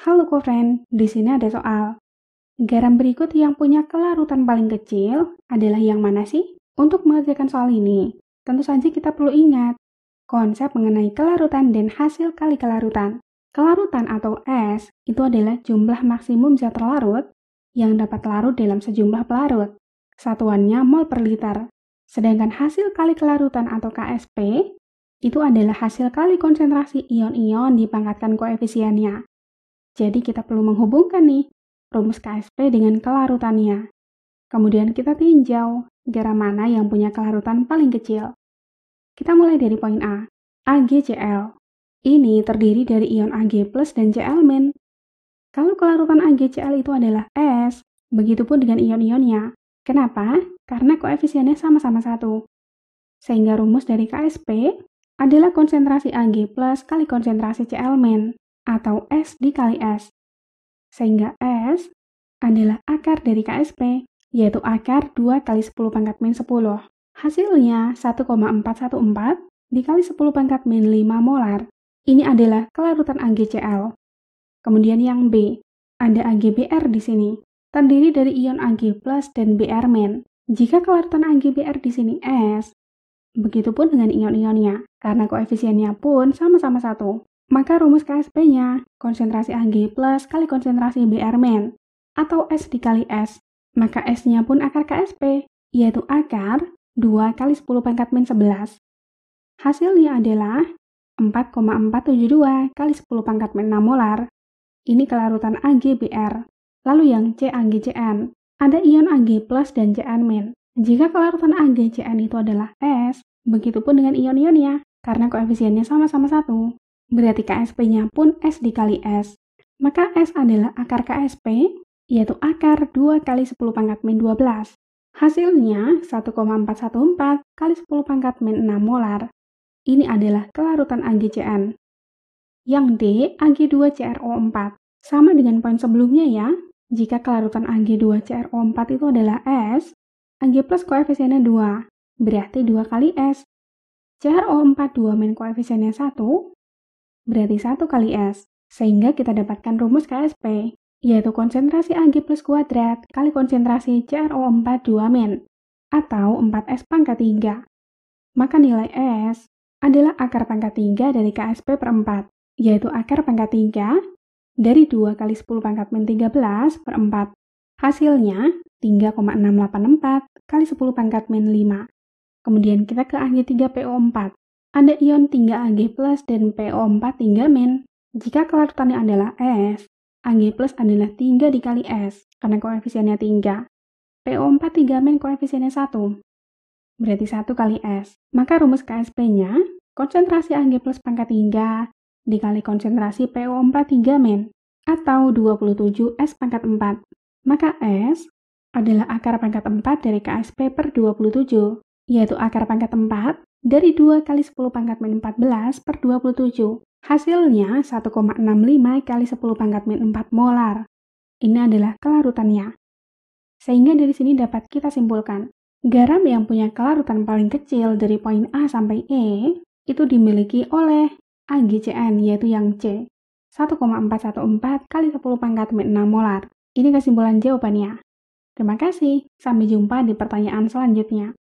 Halo Koven, di sini ada soal. Garam berikut yang punya kelarutan paling kecil adalah yang mana sih? Untuk mengerjakan soal ini, tentu saja kita perlu ingat konsep mengenai kelarutan dan hasil kali kelarutan. Kelarutan atau S itu adalah jumlah maksimum zat terlarut yang dapat larut dalam sejumlah pelarut. Satuannya mol per liter. Sedangkan hasil kali kelarutan atau KSP itu adalah hasil kali konsentrasi ion-ion dipangkatkan koefisiennya. Jadi kita perlu menghubungkan nih rumus KSP dengan kelarutannya. Kemudian kita tinjau negara mana yang punya kelarutan paling kecil. Kita mulai dari poin A, AgCl. Ini terdiri dari ion Ag+ dan Cl-. Kalau kelarutan AgCl itu adalah S, begitupun dengan ion-ionnya. Kenapa? Karena koefisiennya sama-sama satu. Sehingga rumus dari KSP adalah konsentrasi Ag+ kali konsentrasi Cl- atau S dikali S. Sehingga S adalah akar dari KSP, yaitu akar 2 kali 10 pangkat min 10. Hasilnya 1,414 dikali 10 pangkat min 5 molar. Ini adalah kelarutan AgCl. Kemudian yang B, ada AgBr di sini. Terdiri dari ion Ag plus dan Br min. Jika kelarutan AgBr di sini S, begitupun dengan ion-ionnya, karena koefisiennya pun sama-sama satu. Maka rumus KSP-nya, konsentrasi Ag plus kali konsentrasi Br men, atau S dikali S. Maka S-nya pun akar KSP, yaitu akar 2 kali 10 pangkat min 11. Hasilnya adalah 4,472 kali 10 pangkat min 6 molar. Ini kelarutan Br. Lalu yang C Cn, Ada ion Ag plus dan Cn min. Jika kelarutan Cn itu adalah S, begitupun dengan ion-ionnya, karena koefisiennya sama-sama satu. Berarti KSP-nya pun S dikali S. Maka S adalah akar KSP, yaitu akar 2 kali 10 pangkat min 12. Hasilnya 1,414 kali 10 pangkat min 6 molar. Ini adalah kelarutan AgCN. Yang D, Ag2CrO4. Sama dengan poin sebelumnya ya, jika kelarutan Ag2CrO4 itu adalah S, Ag plus koefisiennya 2, berarti 2 kali S. CrO4 2 min koefisiennya 1, berarti 1 kali S, sehingga kita dapatkan rumus KSP, yaitu konsentrasi Ag plus kuadrat kali konsentrasi CRO4 duamen, atau 4S pangkat 3. Maka nilai S adalah akar pangkat 3 dari KSP per 4, yaitu akar pangkat 3 dari 2 kali 10 pangkat min 13 per 4. Hasilnya 3,684 kali 10 pangkat min 5. Kemudian kita ke akhir 3 PO4, ada ion 3 Ag+ dan PO4 3- jika kelarutannya adalah S. Ag+ adalah 3 dikali S karena koefisiennya 3. PO4 3- koefisiennya 1. Berarti 1 kali S. Maka rumus KSP-nya konsentrasi Ag+ pangkat 3 dikali konsentrasi PO4 3- atau 27 S pangkat 4. Maka S adalah akar pangkat 4 dari KSP per 27, yaitu akar pangkat 4 dari 2 kali 10 pangkat min 14 per 27. Hasilnya 1,65 kali 10 pangkat min 4 molar. Ini adalah kelarutannya. Sehingga dari sini dapat kita simpulkan, garam yang punya kelarutan paling kecil dari poin A sampai E itu dimiliki oleh AgCN yaitu yang C, 1,414 kali 10 pangkat min 6 molar. Ini kesimpulan jawabannya. Terima kasih, sampai jumpa di pertanyaan selanjutnya.